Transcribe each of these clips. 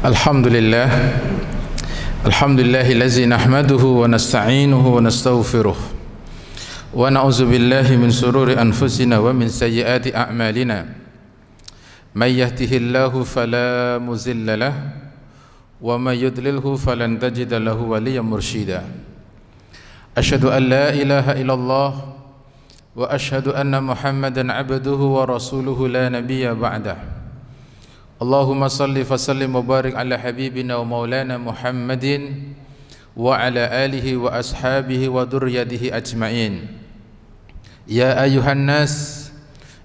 الحمد لله الحمد لله الذي نحمده ونستعينه ونستغفره ونعوذ بالله من شرور أنفسنا ومن سيئات أعمالنا من يهده الله فلا مزل له ومن يضلله فلن تجد له وليا مرشدا أشهد أن لا إله إلا الله وأشهد أن محمدا عبده ورسوله لا نبي بعده Allahumma salli wa sallim wa ala habibina wa maulana Muhammadin wa ala alihi wa ashabihi wa duryadihi ajma'in Ya ayuhan nas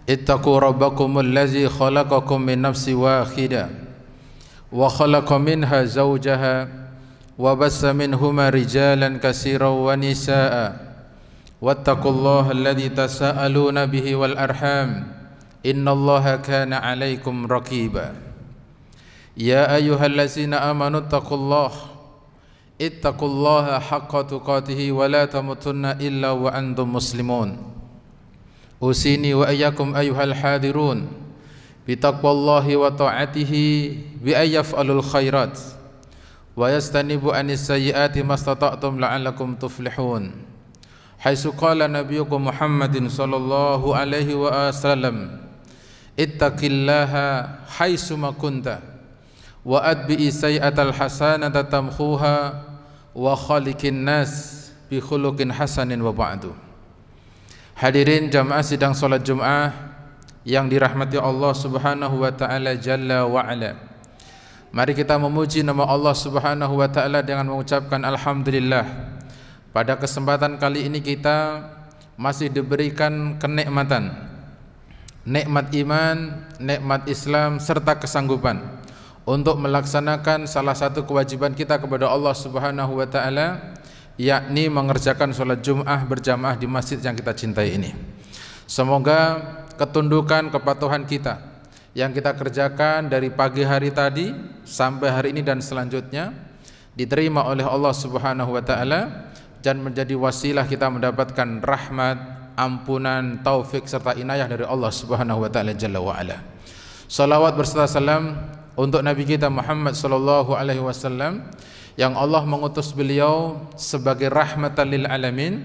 ittaqu rabbakumul ladzi khalaqakum min nafsi wahida wa khalaqa minha zawjaha wa bassa minhuma rijalan katsiran wa nisaa'a wattaqullaha ladzi tasaaluna bihi wal arham innallaha kana 'alaykum raqiba يا أيها الذين آمنوا اتقوا الله اتقوا الله حق تقاته ولا تموتن إلا وأنتم مسلمون أوصيني وإياكم أيها الحاضرون بتقوى الله وطاعته بأن يفعلوا الخيرات ويستنبوا عن السيئات ما استطعتم لعلكم تفلحون حيث قال نبيكم محمد صلى الله عليه وسلم اتق الله حيثما كنت wa adbi sayi'atal hasanata tamkhuha wa khaliqin nas bi khuluqin hasanin wa ba'du. Hadirin jamaah sidang solat jum'ah yang dirahmati Allah Subhanahu wa taala jalla wa ala. Mari kita memuji nama Allah Subhanahu wa taala dengan mengucapkan alhamdulillah. Pada kesempatan kali ini kita masih diberikan kenikmatan nikmat iman, nikmat Islam serta kesanggupan untuk melaksanakan salah satu kewajiban kita kepada Allah Subhanahu wa taala yakni mengerjakan sholat Jum'ah berjamaah di masjid yang kita cintai ini. Semoga ketundukan kepatuhan kita yang kita kerjakan dari pagi hari tadi sampai hari ini dan selanjutnya diterima oleh Allah Subhanahu wa taala dan menjadi wasilah kita mendapatkan rahmat, ampunan, taufik serta inayah dari Allah Subhanahu wa taala jalla wa ala. Salawat berserta salam untuk Nabi kita Muhammad sallallahu alaihi wasallam yang Allah mengutus beliau sebagai rahmatan lil alamin,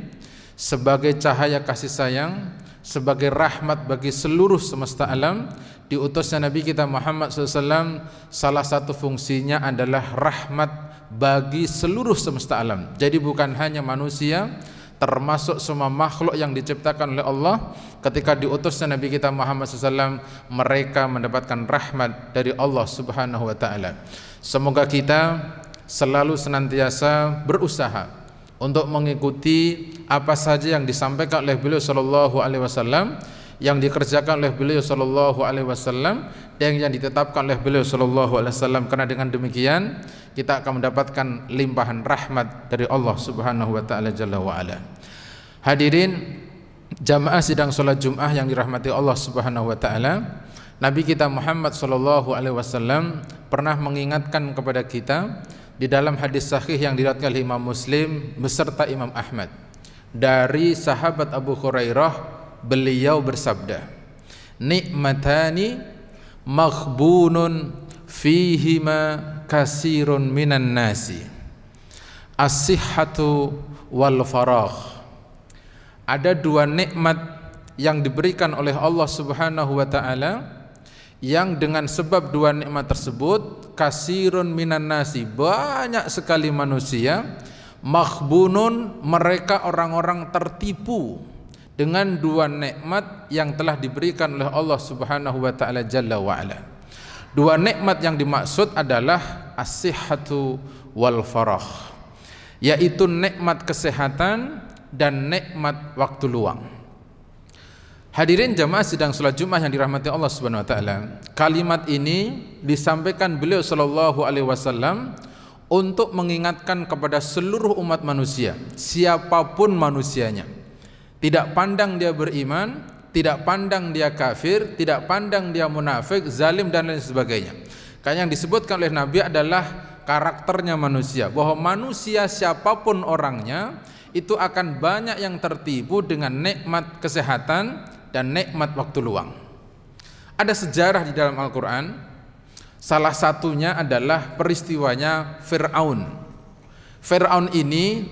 sebagai cahaya kasih sayang, sebagai rahmat bagi seluruh semesta alam. Diutusnya Nabi kita Muhammad SAW salah satu fungsinya adalah rahmat bagi seluruh semesta alam. Jadi bukan hanya manusia, termasuk semua makhluk yang diciptakan oleh Allah ketika diutusnya Nabi kita Muhammad SAW mereka mendapatkan rahmat dari Allah Subhanahu wa taala. Semoga kita selalu senantiasa berusaha untuk mengikuti apa saja yang disampaikan oleh beliau Shallallahu alaihi wasallam yang dikerjakan oleh beliau Shallallahu alaihi wasallam dan yang ditetapkan oleh beliau Shallallahu alaihi wasallam karena dengan demikian kita akan mendapatkan limpahan rahmat dari Allah Subhanahu wa taala jalla wa ala. Hadirin jamaah sidang salat Jumat yang dirahmati Allah Subhanahu wa taala, Nabi kita Muhammad sallallahu alaihi wasallam pernah mengingatkan kepada kita di dalam hadis sahih yang diriwayatkan oleh Imam Muslim beserta Imam Ahmad dari sahabat Abu Hurairah beliau bersabda nikmatani maghbunun fihima kasirun minan nasi as-sihhatu wal farah ada dua nikmat yang diberikan oleh Allah Subhanahu wa taala yang dengan sebab dua nikmat tersebut kasirun minan nasi banyak sekali manusia makhbunun mereka orang-orang tertipu dengan dua nikmat yang telah diberikan oleh Allah Subhanahu wa taala jalla wa ala. Dua nikmat yang dimaksud adalah as-sihhatu wal farah yaitu nikmat kesehatan dan nikmat waktu luang. Hadirin jamaah sidang sholat Jumat yang dirahmati Allah Subhanahu wa taala. Kalimat ini disampaikan beliau sallallahu alaihi wasallam untuk mengingatkan kepada seluruh umat manusia, siapapun manusianya. Tidak pandang dia beriman, tidak pandang dia kafir, tidak pandang dia munafik, zalim dan lain sebagainya. Karena yang disebutkan oleh Nabi adalah karakternya manusia, bahwa manusia siapapun orangnya itu akan banyak yang tertipu dengan nikmat kesehatan dan nikmat waktu luang. Ada sejarah di dalam Al-Qur'an. Salah satunya adalah peristiwanya Firaun. Firaun ini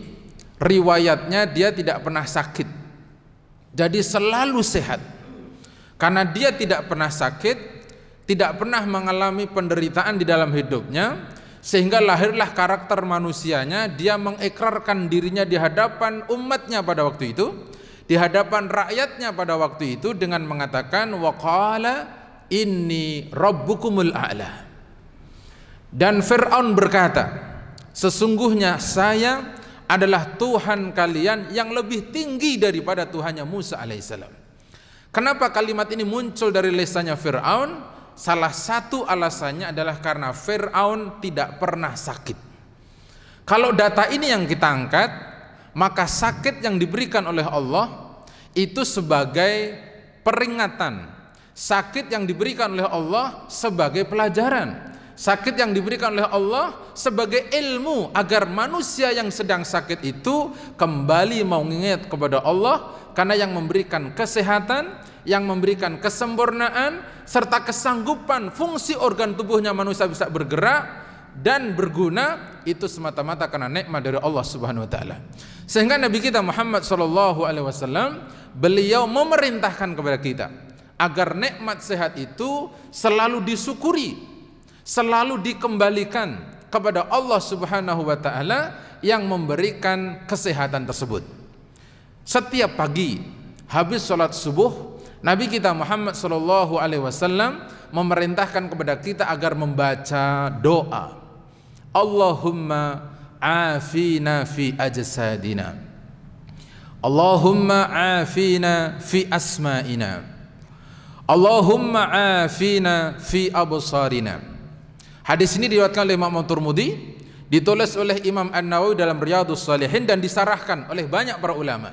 riwayatnya dia tidak pernah sakit jadi selalu sehat karena dia tidak pernah sakit tidak pernah mengalami penderitaan di dalam hidupnya sehingga lahirlah karakter manusianya dia mengikrarkan dirinya di hadapan umatnya pada waktu itu di hadapan rakyatnya pada waktu itu dengan mengatakan waqala inni rabbukumul a'la dan Fir'aun berkata sesungguhnya saya adalah Tuhan kalian yang lebih tinggi daripada Tuhannya Musa alaihissalam. Kenapa kalimat ini muncul dari lesanya Fir'aun? Salah satu alasannya adalah karena Fir'aun tidak pernah sakit. Kalau data ini yang kita angkat, maka sakit yang diberikan oleh Allah itu sebagai peringatan. Sakit yang diberikan oleh Allah sebagai pelajaran sakit yang diberikan oleh Allah sebagai ilmu agar manusia yang sedang sakit itu kembali mau mengingat kepada Allah karena yang memberikan kesehatan, yang memberikan kesempurnaan serta kesanggupan fungsi organ tubuhnya manusia bisa bergerak dan berguna itu semata-mata karena nikmat dari Allah Subhanahu wa taala. Sehingga Nabi kita Muhammad sallallahu alaihi wasallam beliau memerintahkan kepada kita agar nikmat sehat itu selalu disyukuri selalu dikembalikan kepada Allah Subhanahu wa taala yang memberikan kesehatan tersebut. Setiap pagi habis sholat subuh, Nabi kita Muhammad Shallallahu alaihi wasallam memerintahkan kepada kita agar membaca doa. Allahumma afina fi ajsadina. Allahumma afina fi asma'ina. Allahumma afina fi absarina. Hadis ini diriwayatkan oleh Imam Turmudi, ditulis oleh Imam An-Nawawi dalam Riyadhus Shalihin dan disarahkan oleh banyak para ulama.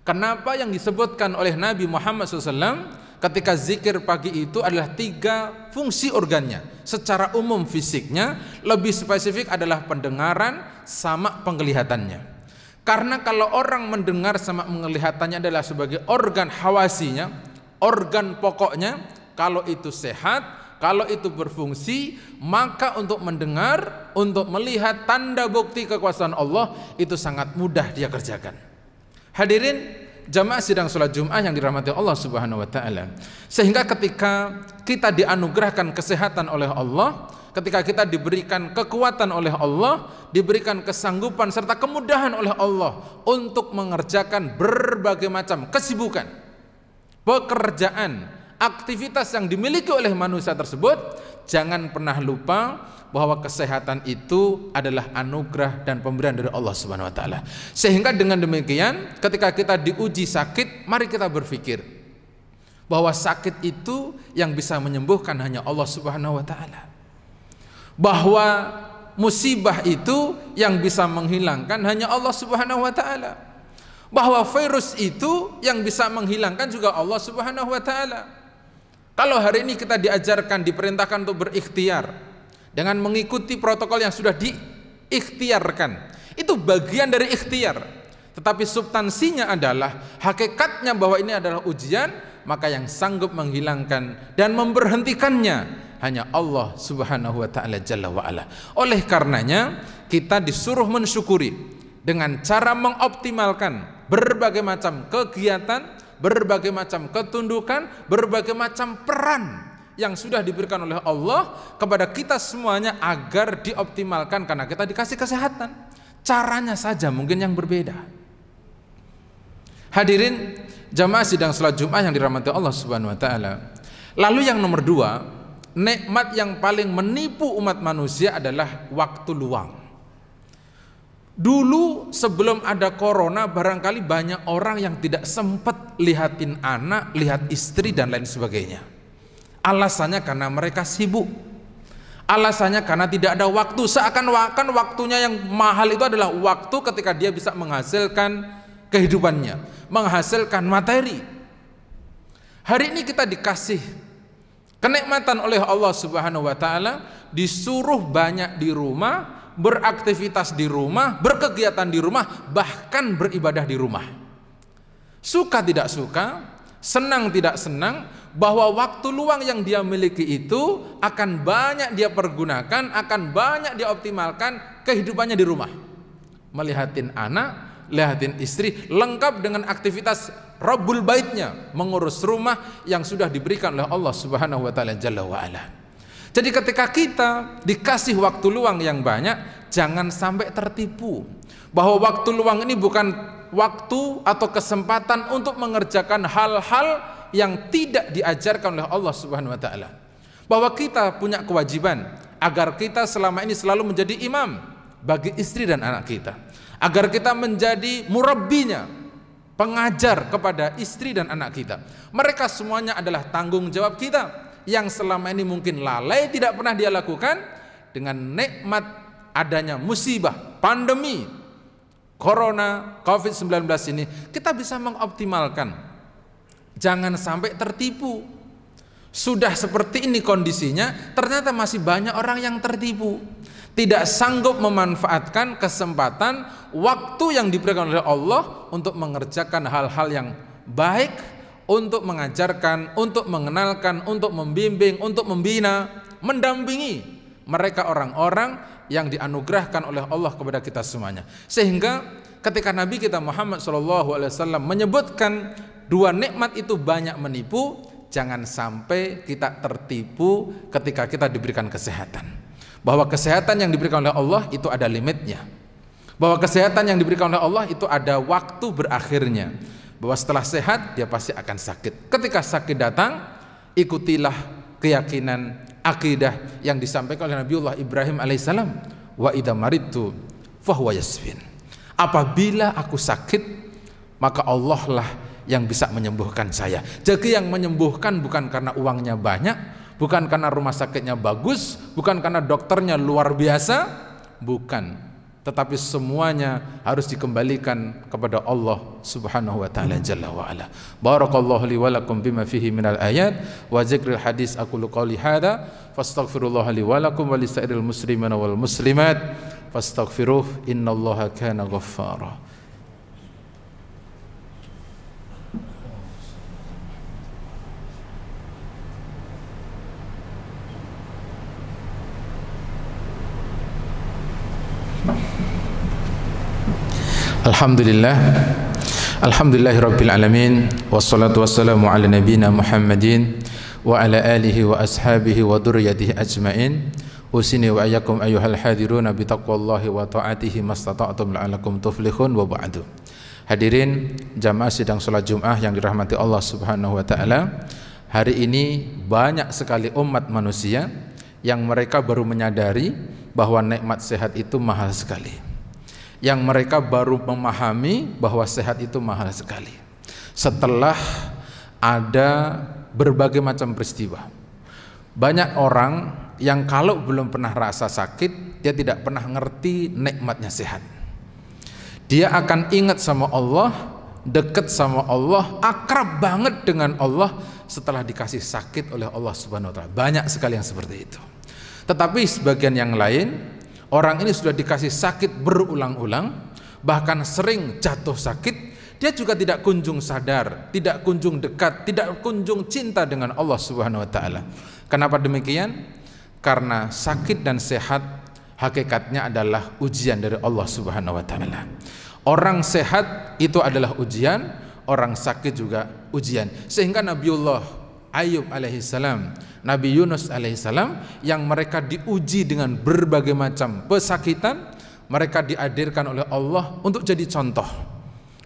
Kenapa yang disebutkan oleh Nabi Muhammad SAW ketika zikir pagi itu adalah tiga fungsi organnya secara umum fisiknya lebih spesifik adalah pendengaran sama penglihatannya karena kalau orang mendengar sama penglihatannya adalah sebagai organ hawasinya organ pokoknya kalau itu sehat kalau itu berfungsi, maka untuk mendengar, untuk melihat tanda bukti kekuasaan Allah itu sangat mudah dia kerjakan. Hadirin, jamaah sidang sholat Jum'ah yang dirahmati Allah Subhanahu wa taala. Sehingga ketika kita dianugerahkan kesehatan oleh Allah, ketika kita diberikan kekuatan oleh Allah, diberikan kesanggupan serta kemudahan oleh Allah untuk mengerjakan berbagai macam kesibukan, pekerjaan, aktivitas yang dimiliki oleh manusia tersebut, jangan pernah lupa bahwa kesehatan itu adalah anugerah dan pemberian dari Allah Subhanahu wa taala. Sehingga dengan demikian, ketika kita diuji sakit, mari kita berpikir bahwa sakit itu yang bisa menyembuhkan hanya Allah Subhanahu wa taala. Bahwa musibah itu yang bisa menghilangkan hanya Allah Subhanahu wa taala. Bahwa virus itu yang bisa menghilangkan juga Allah Subhanahu wa taala. Kalau hari ini kita diajarkan, diperintahkan untuk berikhtiar dengan mengikuti protokol yang sudah diikhtiarkan, itu bagian dari ikhtiar. Tetapi substansinya adalah hakikatnya bahwa ini adalah ujian, maka yang sanggup menghilangkan dan memberhentikannya hanya Allah Subhanahu wa taala jalla wa ala. Oleh karenanya kita disuruh mensyukuri dengan cara mengoptimalkan berbagai macam kegiatan berbagai macam ketundukan, berbagai macam peran yang sudah diberikan oleh Allah kepada kita semuanya agar dioptimalkan karena kita dikasih kesehatan. Caranya saja mungkin yang berbeda. Hadirin jamaah sidang salat Jumat yang dirahmati Allah Subhanahu wa taala. Lalu yang nomor dua, nikmat yang paling menipu umat manusia adalah waktu luang. Dulu sebelum ada corona barangkali banyak orang yang tidak sempat lihatin anak, lihat istri dan lain sebagainya. Alasannya karena mereka sibuk. Alasannya karena tidak ada waktu. Seakan-akan waktunya yang mahal itu adalah waktu ketika dia bisa menghasilkan kehidupannya, menghasilkan materi. Hari ini kita dikasih kenikmatan oleh Allah Subhanahu wa taala, disuruh banyak di rumah, beraktivitas di rumah, berkegiatan di rumah, bahkan beribadah di rumah. Suka tidak suka, senang tidak senang, bahwa waktu luang yang dia miliki itu akan banyak dia pergunakan, akan banyak dia optimalkan kehidupannya di rumah. Melihatin anak, lihatin istri lengkap dengan aktivitas Rabbul Baitnya mengurus rumah yang sudah diberikan oleh Allah Subhanahu wa taala jalla wa jadi ketika kita dikasih waktu luang yang banyak, jangan sampai tertipu bahwa waktu luang ini bukan waktu atau kesempatan untuk mengerjakan hal-hal yang tidak diajarkan oleh Allah Subhanahu wa taala. Bahwa kita punya kewajiban agar kita selama ini selalu menjadi imam bagi istri dan anak kita. Agar kita menjadi murabbinya, pengajar kepada istri dan anak kita. Mereka semuanya adalah tanggung jawab kita yang selama ini mungkin lalai tidak pernah dia lakukan dengan nikmat adanya musibah pandemi corona covid-19 ini kita bisa mengoptimalkan jangan sampai tertipu sudah seperti ini kondisinya ternyata masih banyak orang yang tertipu tidak sanggup memanfaatkan kesempatan waktu yang diberikan oleh Allah untuk mengerjakan hal-hal yang baik untuk mengajarkan, untuk mengenalkan, untuk membimbing, untuk membina, mendampingi mereka orang-orang yang dianugerahkan oleh Allah kepada kita semuanya. Sehingga ketika Nabi kita Muhammad SAW menyebutkan dua nikmat itu banyak menipu, jangan sampai kita tertipu ketika kita diberikan kesehatan. Bahwa kesehatan yang diberikan oleh Allah itu ada limitnya. Bahwa kesehatan yang diberikan oleh Allah itu ada waktu berakhirnya bahwa setelah sehat dia pasti akan sakit. Ketika sakit datang, ikutilah keyakinan akidah yang disampaikan oleh Nabiullah Ibrahim alaihissalam wa idza maridtu Apabila aku sakit, maka Allah lah yang bisa menyembuhkan saya. Jadi yang menyembuhkan bukan karena uangnya banyak, bukan karena rumah sakitnya bagus, bukan karena dokternya luar biasa, bukan tetapi semuanya harus dikembalikan kepada Allah Subhanahu wa taala jalla wa ala. Barakallahu li wa lakum bima fihi minal ayat wa zikril hadis aku qouli hada fastaghfirullah li wa lakum wa li muslimina wal muslimat fastaghfiruh innallaha kana ghaffara. Alhamdulillah Alhamdulillahirabbil alamin wassalatu wassalamu ala nabiyyina Muhammadin wa ala alihi wa ashabihi wa dhurriyyatihi ajmain usini wa ayyakum ayyuhal hadiruna bi taqwallahi wa taatihi mastata'tum la'alakum tuflihun wa ba'du Hadirin jamaah sidang salat Jumat yang dirahmati Allah Subhanahu wa taala hari ini banyak sekali umat manusia yang mereka baru menyadari bahwa nikmat sehat itu mahal sekali yang mereka baru memahami bahwa sehat itu mahal sekali. Setelah ada berbagai macam peristiwa. Banyak orang yang kalau belum pernah rasa sakit, dia tidak pernah ngerti nikmatnya sehat. Dia akan ingat sama Allah, dekat sama Allah, akrab banget dengan Allah setelah dikasih sakit oleh Allah Subhanahu wa taala. Banyak sekali yang seperti itu. Tetapi sebagian yang lain Orang ini sudah dikasih sakit berulang-ulang, bahkan sering jatuh sakit, dia juga tidak kunjung sadar, tidak kunjung dekat, tidak kunjung cinta dengan Allah Subhanahu wa taala. Kenapa demikian? Karena sakit dan sehat hakikatnya adalah ujian dari Allah Subhanahu wa taala. Orang sehat itu adalah ujian, orang sakit juga ujian. Sehingga Nabiullah Ayub alaihissalam, Nabi Yunus alaihissalam yang mereka diuji dengan berbagai macam pesakitan, mereka dihadirkan oleh Allah untuk jadi contoh.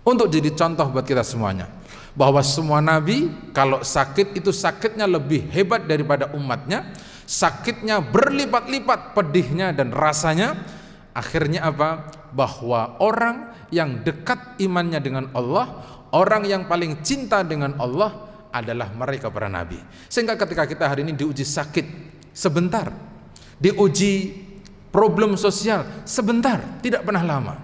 Untuk jadi contoh buat kita semuanya. Bahwa semua nabi kalau sakit itu sakitnya lebih hebat daripada umatnya, sakitnya berlipat-lipat pedihnya dan rasanya akhirnya apa? Bahwa orang yang dekat imannya dengan Allah, orang yang paling cinta dengan Allah, adalah mereka para nabi. Sehingga ketika kita hari ini diuji sakit sebentar, diuji problem sosial sebentar, tidak pernah lama.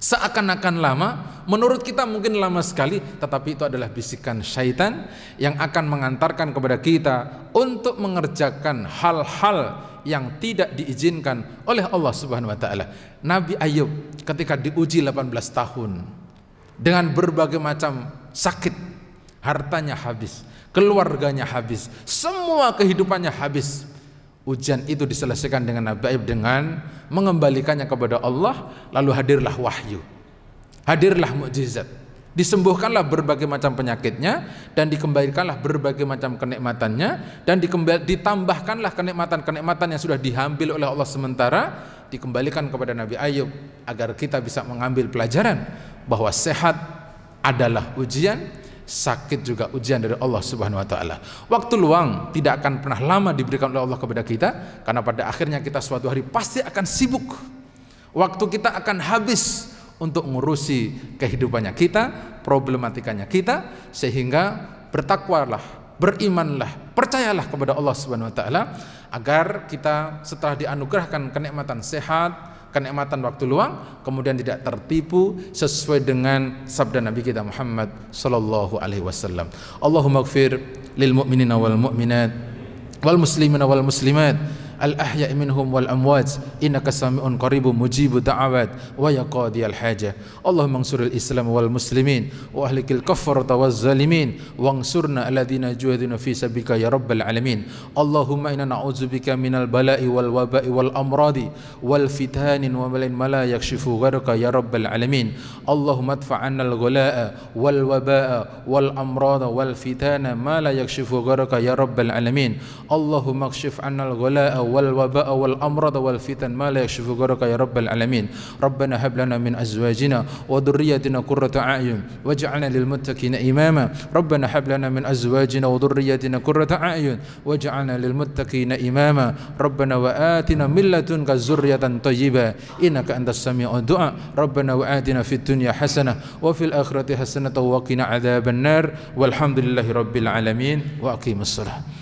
Seakan-akan lama, menurut kita mungkin lama sekali, tetapi itu adalah bisikan syaitan yang akan mengantarkan kepada kita untuk mengerjakan hal-hal yang tidak diizinkan oleh Allah Subhanahu wa taala. Nabi Ayub ketika diuji 18 tahun dengan berbagai macam sakit hartanya habis, keluarganya habis, semua kehidupannya habis. Ujian itu diselesaikan dengan Nabi Nabaib dengan mengembalikannya kepada Allah, lalu hadirlah wahyu. Hadirlah mukjizat. Disembuhkanlah berbagai macam penyakitnya dan dikembalikanlah berbagai macam kenikmatannya dan ditambahkanlah kenikmatan-kenikmatan yang sudah diambil oleh Allah sementara dikembalikan kepada Nabi Ayub agar kita bisa mengambil pelajaran bahwa sehat adalah ujian sakit juga ujian dari Allah Subhanahu wa taala. Waktu luang tidak akan pernah lama diberikan oleh Allah kepada kita karena pada akhirnya kita suatu hari pasti akan sibuk. Waktu kita akan habis untuk ngurusi kehidupannya kita, problematikanya kita sehingga bertakwalah, berimanlah, percayalah kepada Allah Subhanahu wa taala agar kita setelah dianugerahkan kenikmatan sehat, kenikmatan waktu luang kemudian tidak tertipu sesuai dengan sabda Nabi kita Muhammad sallallahu alaihi wasallam. Allahummaghfir lil mu'minina wal mu'minat wal muslimina wal muslimat الأحياء منهم والأموات إنك سميع قريب مجيب دعوات ويا قاضي الحاجة اللهم انصر الإسلام والمسلمين وأهلك الكفرة والظالمين وانصرنا الذين يجاهدون في سبيلك يا رب العالمين اللهم إنا نعوذ بك من البلاء والوباء والأمراض والفتان ما لا يكشف غيرك يا رب العالمين اللهم ادفع عنا الغلاء والوباء والأمراض والفتان ما لا يكشف غيرك يا رب العالمين اللهم اكشف عنا الغلاء والوباء والأمراض والفتن ما لا يكشف غيرك يا رب العالمين ربنا هب لنا من أزواجنا وذريتنا قرة أعين واجعلنا للمتقين إماما ربنا هب لنا من أزواجنا وذريتنا قرة أعين واجعلنا للمتقين إماما ربنا وآتنا من لدنك ذرية طيبة إنك أنت السميع الدعاء ربنا وآتنا في الدنيا حسنة وفي الآخرة حسنة وقنا عذاب النار والحمد لله رب العالمين وأقيم الصلاة